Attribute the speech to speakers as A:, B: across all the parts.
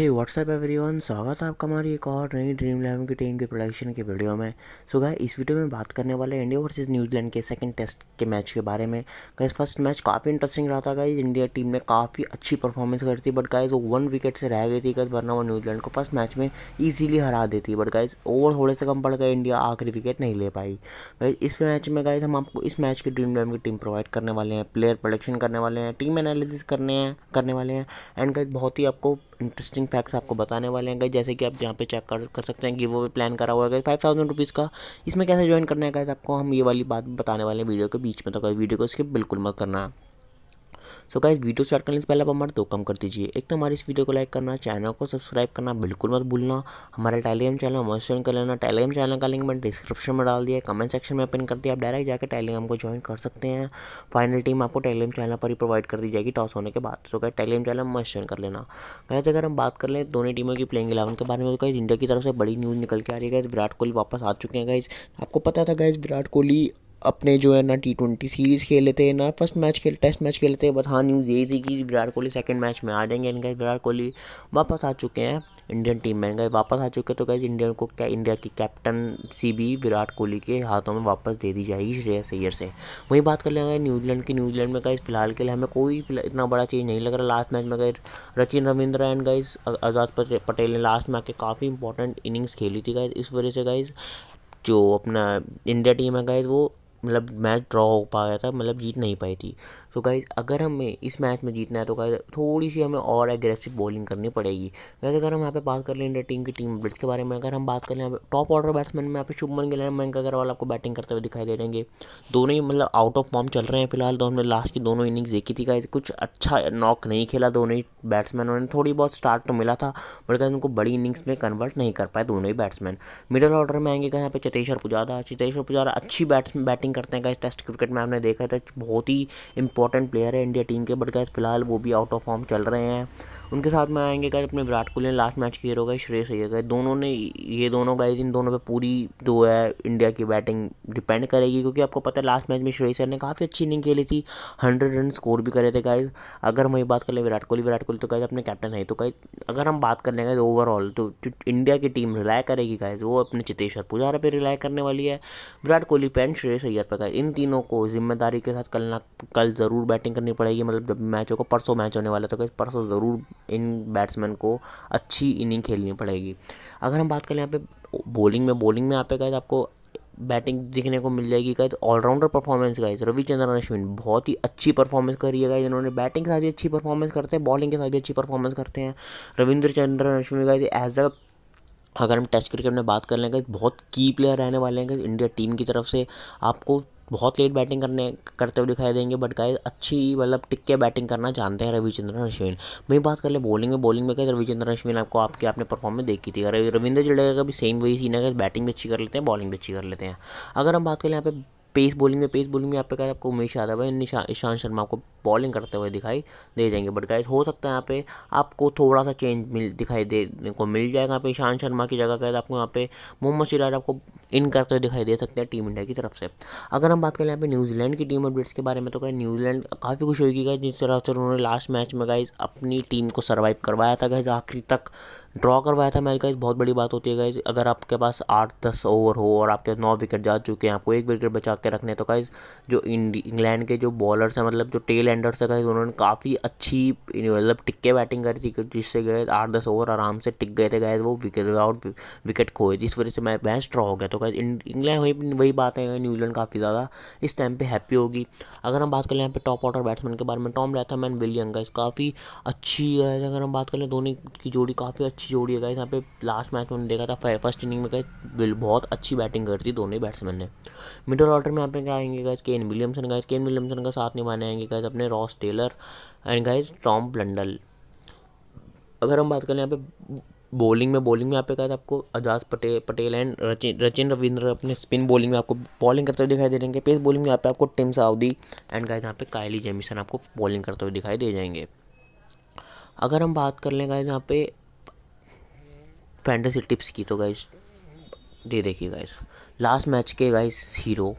A: हे every everyone स्वागत है आपका हमारी एक और नई ड्रीम इलेवन की टीम के प्रोडक्शन की वीडियो में सो so गाय इस वीडियो में बात करने वाले इंडिया वर्सेस न्यूजीलैंड के सेकंड टेस्ट के मैच के बारे में गाइज फर्स्ट मैच काफ़ी इंटरेस्टिंग रहा था गाइज इंडिया टीम ने काफ़ी अच्छी परफॉर्मेंस करी थी बट गाइज वो वन विकेट से रह गई थी गज वरना वो न्यूजीलैंड को फर्स्ट मैच में ईजिली हरा देती बट गाइज ओवर थोड़े से कम पड़ गए इंडिया आखिरी विकेट नहीं ले पाई गाइज इस मैच में गाइज हम आपको इस मैच की ड्रीम इलेवन की टीम प्रोवाइड करने वाले हैं प्लेयर प्रोडक्शन करने वाले हैं टीम एनालिसिस करने हैं करने वाले हैं एंड गाइज बहुत ही आपको इंटरेस्टिंग फैक्ट्स आपको बताने वाले हैं गए जैसे कि आप यहाँ पे चेक कर कर सकते हैं कि वो भी प्लान करा हुआ है फाइव थाउजेंड रुपीज़ का इसमें कैसे ज्वाइन करना है गए आपको हम ये वाली बात बताने वाले हैं वीडियो के बीच में तो वीडियो को स्किप बिल्कुल मत करना सो क्या वीडियो स्टार्ट करने से पहले आप हमारे दो कम कर दीजिए एक तो हमारे इस वीडियो को लाइक करना चैनल को सब्सक्राइब करना बिल्कुल मत भूलना हमारा टेलीग्राम चैनल हमारे कर लेना टेलीग्राम चैनल का लिंक मैंने डिस्क्रिप्शन में डाल दिया कमेंट सेक्शन में पिन कर दिया आप डायरेक्ट जाकर टेलीग्राम को ज्वाइन कर सकते हैं फाइनल टीम आपको टेलीग्राम चैनल पर ही प्रोवाइड कर दी जाएगी टॉस होने के बाद सो क्या टेलीग्राम चैनल मस्ट ज्वाइन कर लेना गाइस अगर हम बात कर लें दोनों टीमों की प्लेइंग इलेवन के बारे में कहीं तो इंडिया की तरफ से बड़ी न्यूज़ निकल के आ रही है विराट कोहली वापस आ चुके हैं गाइज आपको पता था गाइज विराट कोहली अपने जो है ना टी ट्वेंटी सीरीज़ खेले थे ना फर्स्ट मैच खेल टेस्ट मैच खेले थे बट हाँ न्यूज़ यही थी कि विराट कोहली सेकंड मैच में आ जाएंगे एंड विराट कोहली वापस आ चुके हैं इंडियन टीम में गए वापस आ चुके तो गए इंडियन को क्या इंडिया की कैप्टन सी भी विराट कोहली के हाथों में वापस दे दी जाएगी श्रेयस अय्यर से वहीं बात कर लेंगे न्यूजीलैंड की न्यूजीलैंड में गाइज़ फिलहाल के लिए हमें कोई इतना बड़ा चीज़ नहीं लग रहा लास्ट मैच में गए रचिन रविंद्र एंड गाइज आज़ाद पटेल ने लास्ट मैच के काफ़ी इंपॉर्टेंट इनिंग्स खेली थी गाइस इस वजह से गाइज जो अपना इंडिया टीम है गाइज वो मतलब मैच ड्रॉ हो पाया था मतलब जीत नहीं पाई थी तो गाइज अगर हमें इस मैच में जीतना है तो गाइज थोड़ी सी हमें और एग्रेसिव बॉलिंग करनी पड़ेगी गाइज अगर हम यहाँ पे बात कर लें इंडिया टीम की टीम बिल्ड्स के बारे में अगर हम बात कर लें टॉप ऑर्डर बैट्समैन में यहाँ पे शुभमन गिल मयंक अग्रवाल आपको बैटिंग करते हुए दिखाई दे देंगे दोनों ही मतलब आउट ऑफ फॉर्म चल रहे हैं फिलहाल तो हमने लास्ट की दोनों इनिंग्स देखी थी गाइज कुछ अच्छा नॉक नहीं खेला दोनों ही बैट्समैनों ने थोड़ी बहुत स्टार्ट तो मिला था बट गाइज उनको बड़ी इनिंग्स में कन्वर्ट नहीं कर पाए दोनों ही बैट्समैन मिडिल ऑर्डर में आएंगे यहाँ पे चतेश्वर पुजारा चतेश्वर पुजारा अच्छी बैट्स बैटिंग बैटिंग करते हैं गाइस टेस्ट क्रिकेट में आपने देखा था बहुत ही इंपॉर्टेंट प्लेयर है इंडिया टीम के बट गाइस फिलहाल वो भी आउट ऑफ फॉर्म चल रहे हैं उनके साथ में आएंगे गाइस अपने विराट कोहली ने लास्ट मैच खेल हीरो गए श्रेयस अय्यर गए दोनों ने ये दोनों गए इन दोनों पर पूरी जो है इंडिया की बैटिंग डिपेंड करेगी क्योंकि आपको पता है लास्ट मैच में श्रेय सैर ने काफ़ी अच्छी इनिंग खेली थी हंड्रेड रन स्कोर भी करे थे गाइस अगर हम वही बात कर लें विराट कोहली विराट कोहली तो गए अपने कैप्टन है तो गए अगर हम बात कर लेंगे ओवरऑल तो इंडिया की टीम रिलाय करेगी गाइस वो अपने चितेश्वर पुजारा पर रिलाय करने वाली है विराट कोहली पेन श्रेय अय्यर अय्यर पर गए इन तीनों को जिम्मेदारी के साथ कल ना कल ज़रूर बैटिंग करनी पड़ेगी मतलब जब मैचों को परसों मैच होने वाला तो परसों ज़रूर इन बैट्समैन को अच्छी इनिंग खेलनी पड़ेगी अगर हम बात करें यहाँ पे बॉलिंग में बॉलिंग में यहाँ पे गए आपको बैटिंग दिखने को मिल जाएगी guys allrounder performance guys Ravichandran Ashwin बहुत ही अच्छी परफॉर्मेंस करी है गाइज इन्होंने बैटिंग के साथ भी अच्छी परफॉर्मेंस करते हैं बॉलिंग के साथ भी अच्छी परफॉर्मेंस करते हैं रविंद्र चंद्रन अश्विन गाइज एज अ अगर हम टेस्ट क्रिकेट में बात कर लेंगे एक बहुत की प्लेयर रहने वाले हैं इंडिया टीम की तरफ से आपको बहुत लेट बैटिंग करने करते हुए दिखाई देंगे बट गाइस अच्छी मतलब टिक के बैटिंग करना जानते हैं रविचंद्रन अश्विन वही बात कर ले बॉलिंग में बॉलिंग में क्या रविचंद्रन अश्विन आपको आपके आपने परफॉर्मेंस देखी थी रविंद्र जडेजा का भी सेम वही सीन है बैटिंग भी अच्छी कर लेते हैं बॉलिंग भी अच्छी कर लेते हैं अगर हम बात करें यहाँ पे पेस बॉलिंग में पेस बॉलिंग में यहाँ पे क्या आपको उमेश यादव है ईशांत शर्मा आपको बॉलिंग करते हुए दिखाई दे जाएंगे बट गाइज हो सकता है यहाँ पे आपको थोड़ा सा चेंज मिल दिखाई दे को मिल जाएगा यहाँ पे ईशांत शर्मा की जगह कहते आपको यहाँ पे मोहम्मद सिराज आपको इन करते हुए दिखाई दे सकते हैं टीम इंडिया की तरफ से अगर हम बात करें यहाँ पे न्यूजीलैंड की टीम अपडेट्स के बारे में तो क्या न्यूजीलैंड काफ़ी खुश होगी गई जिस तरह से उन्होंने लास्ट मैच में गाइज अपनी टीम को सर्वाइव करवाया था गाइज आखिरी तक ड्रॉ करवाया था मैच गाइज बहुत बड़ी बात होती है गाइज अगर आपके पास आठ दस ओवर हो और आपके नौ विकेट जा चुके हैं आपको एक विकेट बचा के रखने तो गाइज़ जो इंग्लैंड के जो बॉलर्स हैं मतलब जो टेल एंडर्स है उन्होंने काफ़ी अच्छी मतलब टिक्के बैटिंग करी थी जिससे गए आठ दस ओवर आराम से टिक गए थे गए वो विकेट आउट विकेट खोए थी इस वजह से मैं मैच ड्रॉ हो गया तो गाइज इंग्लैंड वही वही बात है न्यूजीलैंड काफ़ी ज़्यादा इस टाइम पर हैप्पी होगी अगर हम बात करें यहाँ पे टॉप ऑर्डर बैट्समैन के बारे में टॉम रहता मैन विलियम गाइज काफ़ी अच्छी है अगर हम बात करें धोनी की जोड़ी काफ़ी अच्छी जोड़ी है गाइज यहाँ पे लास्ट मैच में देखा था फर्स्ट इनिंग में गए बहुत अच्छी बैटिंग करती थी दोनों बैट्समैन ने मिडल ऑर्डर फिर में आपने क्या आएंगे guys Kane Williamson guys Kane Williamson का साथ निभाने आएंगे गाइज अपने Ross Taylor and guys Tom Blundell अगर हम बात करें यहाँ पे बॉलिंग में बॉलिंग में यहाँ पे गाइज आपको अजाज पटेल पटेल एंड रचिन रचिन रविंद्र अपने स्पिन बॉलिंग में आपको बॉलिंग करते हुए दिखाई दे देंगे पेस बॉलिंग में यहाँ पे आपको टिम साउदी एंड गाइज यहाँ पे कायली जेमिसन आपको बॉलिंग करते हुए दिखाई दे जाएंगे अगर हम बात कर लें गाइज यहाँ पे फैंटेसी टिप्स की तो गाइज दे देखिए गाइज लास्ट मैच के गाइज हीरो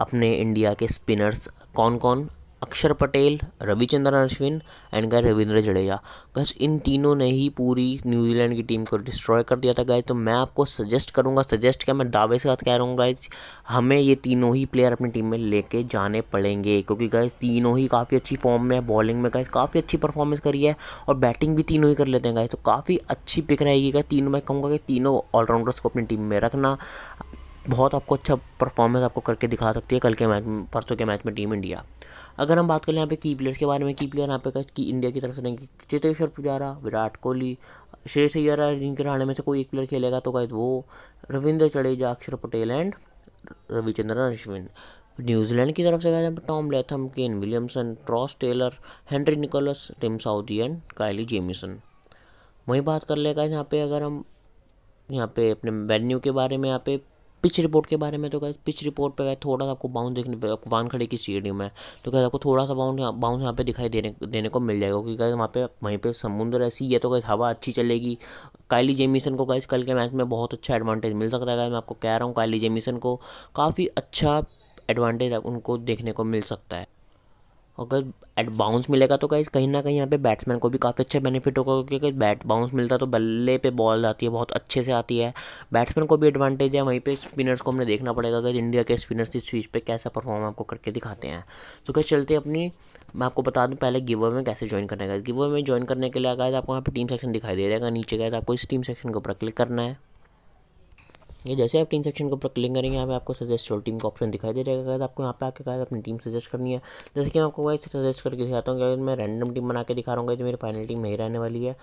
A: अपने इंडिया के स्पिनर्स कौन कौन अक्षर पटेल रविचंद्रन अश्विन एंड गए रविंद्र जडेजा बस इन तीनों ने ही पूरी न्यूजीलैंड की टीम को डिस्ट्रॉय कर दिया था गाय तो मैं आपको सजेस्ट करूंगा सजेस्ट क्या मैं दावे के साथ कह रहा हूँ गाय हमें ये तीनों ही प्लेयर अपनी टीम में लेके जाने पड़ेंगे क्योंकि गाय तीनों ही काफ़ी अच्छी फॉर्म में है बॉलिंग में गए काफ़ी अच्छी परफॉर्मेंस करी है और बैटिंग भी तीनों ही कर लेते हैं गाय तो काफ़ी अच्छी पिक रहेगी गाय तीनों मैं कहूँगा कि तीनों ऑलराउंडर्स को अपनी टीम में रखना बहुत आपको अच्छा परफॉर्मेंस आपको करके दिखा सकती है कल के मैच में परसों के मैच में टीम इंडिया अगर हम बात करें यहाँ पे की प्लेयर्स के बारे में की प्लेयर यहाँ पे कि इंडिया की तरफ से रहेंगे चेतेश्वर पुजारा विराट कोहली शेर सैर जिनके रहने में से कोई एक प्लेयर खेलेगा तो कहे वो रविंद्र जडेजा अक्षर पटेल एंड रविचंद्रन अश्विन न्यूजीलैंड की तरफ से कहा Tom Latham Kane Williamson Ross Taylor Henry Nicholls Tim Southee and Kyle Jamieson वहीं बात कर लेगा यहाँ पे अगर हम यहाँ पे अपने वेन्यू के बारे में यहाँ पे पिच रिपोर्ट के बारे में तो गए पिच रिपोर्ट पर गए थोड़ा सा आपको बाउंस देखने पर वान खड़े की स्टेडियम है तो कैसे आपको थोड़ा सा बाउंस बाउंस यहाँ पे दिखाई देने देने को मिल जाएगा क्योंकि कैसे वहाँ पे वहीं पे समुद्र ऐसी है तो कैसे हवा अच्छी चलेगी काइली जेमिसन को कैसे कल के मैच में बहुत अच्छा एडवांटेज मिल सकता है मैं आपको कह रहा हूँ काइली जेमिसन को काफ़ी अच्छा एडवांटेज उनको देखने को मिल सकता है अगर एट बाउंस मिलेगा तो गाइज कहीं ना कहीं यहाँ पे बैट्समैन को भी काफ़ी अच्छा बेनिफिट होगा क्योंकि बैट बाउंस मिलता तो बल्ले पे बॉल आती है बहुत अच्छे से आती है बैट्समैन को भी एडवांटेज है वहीं पे स्पिनर्स को हमने देखना पड़ेगा अगर इंडिया के स्पिनर्स इस स्विच पे कैसा परफॉर्म आपको करके दिखाते हैं तो क्या चलते अपनी मैं आपको बता दूँ पहले गिवर में कैसे ज्वाइन करना है गिवर में ज्वाइन करने के लिए गाइज आपको यहाँ पर टीम सेक्शन दिखाई दे जाएगा नीचे गए आपको इस टीम सेक्शन के ऊपर क्लिक करना है ये जैसे आप टीम सेक्शन के ऊपर क्लिक करेंगे यहाँ पे आपको सजेस्ट और टीम का ऑप्शन दिखाई दे जाएगा अगर आपको यहाँ पे आके अपनी टीम सजेस्ट करनी है जैसे कि मैं आपको वाइस सजेस्ट करके दिखाता हूँ कि अगर मैं रैंडम टीम बना के दिखा रहा हूँ तो मेरी फाइनल टीम नहीं रहने वाली है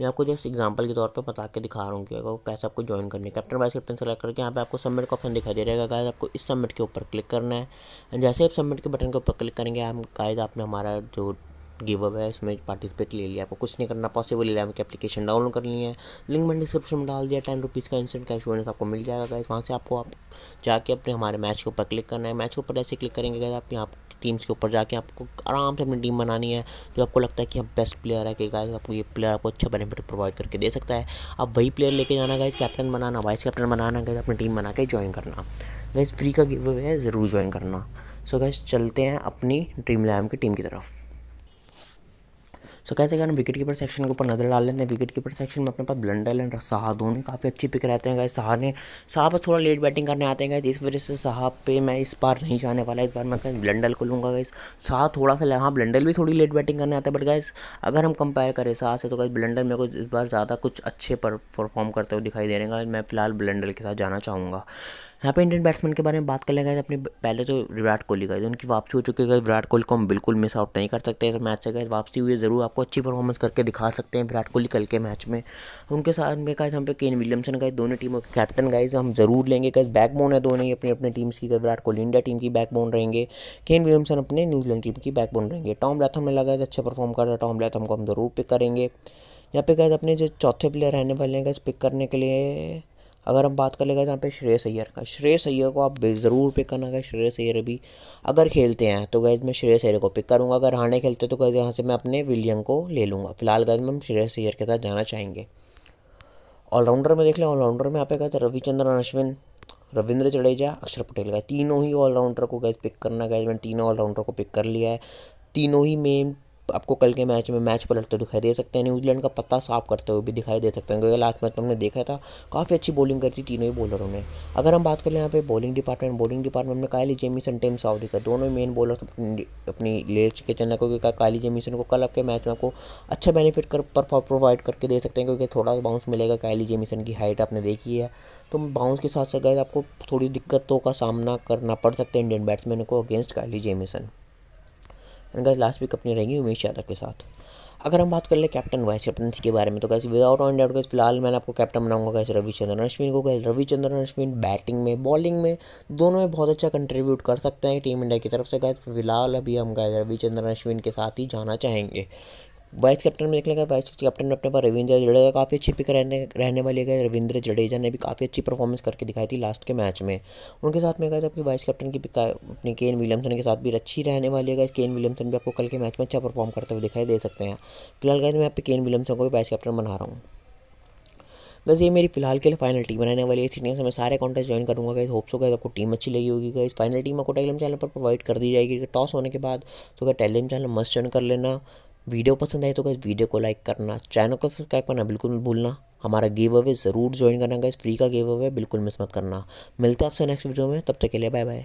A: मैं आपको जस्ट एग्जाम्पल के तौर पर बता के दिखा रहा हूँ कि अगर कैसे आपको ज्वाइन करनी है कैप्टन वाइस कैप्टन सेलेक्ट करके यहाँ पे आपको सबमिट का ऑप्शन दिखाई दे रहेगा गायद आपको इस सबमिट के ऊपर क्लिक करना है जैसे आप सबमिट के बटन के ऊपर क्लिक करेंगे आप गायद आपने हमारा जो गिव अवे है इसमें पार्टिसिपेट ले लिया आपको कुछ नहीं करना पॉसिबल इलेवन आपकी एप्लीकेशन डाउनलोड कर लिया है लिंक मैंने डिस्क्रिप्शन में डाल दिया टेन रुपीज़ का इंस्टेंट कैश बोनस आपको मिल जाएगा गाइस वहाँ से आपको आप जाके अपने हमारे मैच के ऊपर क्लिक करना है मैच के ऊपर ऐसे क्लिक करेंगे गाइस आप यहाँ टीम्स के ऊपर जाके आपको आराम से अपनी टीम बनानी है जो आपको लगता है कि हम बेस्ट प्लेयर है कि गाइस आपको ये प्लेयर आपको अच्छा बेनिफिट प्रोवाइड करके दे सकता है आप वही प्लेयर लेके जाना गाइस कैप्टन बनाना वाइस कैप्टन बनाना गाइस अपनी टीम बना के ज्वाइन करना गाइस फ्री का गिव अवे है ज़रूर ज्वाइन करना सो so गाइस चलते हैं अपनी ड्रीम इलेवन की टीम की तरफ सो कैसे अगर हम विकेट कीपर सेक्शन के ऊपर नजर डाल लेते हैं विकेट कीपर सेक्शन में अपने पास ब्लंडल एंड शाह दोनों काफ़ी अच्छी पिक रहते हैं गए शाह ने शाह पर थोड़ा लेट बैटिंग करने आते हैं गए इस वजह से शाह पे मैं इस बार नहीं जाने वाला इस बार मैं ब्लंडल को लूँगा गाइस शाह थोड़ा सा हाँ ब्लंडल भी थोड़ी लेट बैटिंग करने आते हैं बट गए अगर हम कंपेयर करें शाह से तो गए ब्लंडल मेरे को इस बार ज़्यादा कुछ अच्छे परफॉर्म करते हुए दिखाई दे रहे हैं मैं फिलहाल ब्लंडल के साथ जाना चाहूँगा यहाँ पे इंडियन बैट्समैन के बारे में बात कर लेगा अपने पहले तो विराट कोहली का उनकी वापसी हो चुकी है विराट कोहली को हम बिल्कुल मिस आउट नहीं कर सकते अगर मैच से गए वापसी हुई ज़रूर आपको अच्छी परफॉर्मेंस करके दिखा सकते हैं विराट कोहली कल के मैच में उनके साथ में कहा हम पे केन विलियमसन गए दोनों टीमों के कैप्टन गए हम ज़रूर लेंगे बैक बैकबोन है दोनों ही अपने अपने टीम्स की विराट कोहली इंडिया टीम की बैकबोन रहेंगे केन विलियमसन अपने न्यूजीलैंड टीम की बैकबोन रहेंगे टॉम लैथम ने लगा अच्छा परफॉर्म कर रहा है टॉम लैथम को हम ज़रूर पिक करेंगे यहाँ पे गए अपने जो चौथे प्लेयर रहने वाले हैं गए पिक करने के लिए अगर हम बात कर लेगा यहाँ पे श्रेयस अय्यर का श्रेयस अय्यर को आप ज़रूर पिक करना अगर श्रेयस अय्यर अभी अगर खेलते हैं तो गैज मैं श्रेयस अय्यर को पिक करूँगा अगर हारने खेलते तो गैज यहाँ से मैं अपने विलियम को ले लूँगा फिलहाल गैज में हम श्रेयस अय्यर के साथ जाना चाहेंगे ऑलराउंडर में देख लें ऑलराउंडर में यहाँ पे गए रविचंद्रन अश्विन रविंद्र जडेजा अक्षर पटेल का तीनों ही ऑलराउंडर को गैज पिक करना गैज मैंने तीनों ऑलराउंडर को पिक कर लिया है तीनों ही मेन आपको कल के मैच में मैच पलटते तो दिखाई दे सकते हैं न्यूजीलैंड का पत्ता साफ करते हुए भी दिखाई दे सकते हैं क्योंकि लास्ट मैच हमने देखा था काफ़ी अच्छी बॉलिंग करती थी तीनों ही बॉलरों ने अगर हम बात करें यहाँ पे बॉलिंग डिपार्टमेंट बॉलिंग डिपार्टमेंट में काली जेमिसन टेम साउदी का दोनों ही मेन बॉलर अपनी ले चुके चेन्नई क्योंकि काली जेमिसन को कल आपके मैच में आपको अच्छा बेनिफिट कर प्रोवाइड करके दे सकते हैं क्योंकि थोड़ा बाउंस मिलेगा काली जेमिसन की हाइट आपने देखी है तो बाउंस के साथ साथ गए आपको थोड़ी दिक्कतों का सामना करना पड़ सकता है इंडियन बैट्समैन को against Kyle Jamieson and guys last week अपनी रहेंगी उमेश यादव के साथ अगर हम बात कर ले कैप्टन वाइस कैप्टनसी के बारे में तो कैसे विदाउट ऑन डाउट कैसे फिलहाल मैंने आपको कैप्टन बनाऊंगा कैसे रविचंद्रन अश्विन को कैसे रविचंद्रन अश्विन बैटिंग में बॉलिंग में दोनों में बहुत अच्छा कंट्रीब्यूट कर सकते हैं टीम इंडिया की तरफ से गए फिलहाल अभी हम गैस रविचंद्रन अश्विन के साथ ही जाना चाहेंगे वाइस कैप्टन में निकलेगा वाइस कैप्टन में अपने पास रविंद्र जडेजा काफ़ी अच्छी पिक रहने रहने वाले गए रविंद्र जडेजा ने भी काफ़ी अच्छी परफॉर्मेंस करके दिखाई थी लास्ट के मैच में उनके साथ में गए अपनी वाइस कैप्टन की पिक अपनी केन विलियमसन के साथ भी अच्छी रहने वाली है केन विलियमसन भी आपको कल के मैच में अच्छा परफॉर्म करते हुए दिखाई दे सकते हैं फिलहाल गए मैं आपके केन विलियमसन को भी वाइस कैप्टन बना रहा हूँ बस ये मेरी फिलहाल के लिए फाइनल टीम रहने वाली है इसी से मैं सारे कॉन्टेस्ट ज्वाइन करूँगा गाइस होप्स हो गए आपको टीम अच्छी लगी होगी गाइस फाइनल टीम आपको टेलीग्राम चैनल पर प्रोवाइड कर दी जाएगी टॉस होने के बाद तो क्या टेलीग्राम चैनल मस्ट ज्वाइन कर लेना वीडियो पसंद आए तो गाइज़ वीडियो को लाइक करना चैनल को सब्सक्राइब करना बिल्कुल मत भूलना हमारा गिव अवे ज़रूर ज्वाइन करना गाइज़ फ्री का गिव अवे बिल्कुल मिस मत करना मिलते हैं आपसे नेक्स्ट वीडियो में तब तक के लिए बाय बाय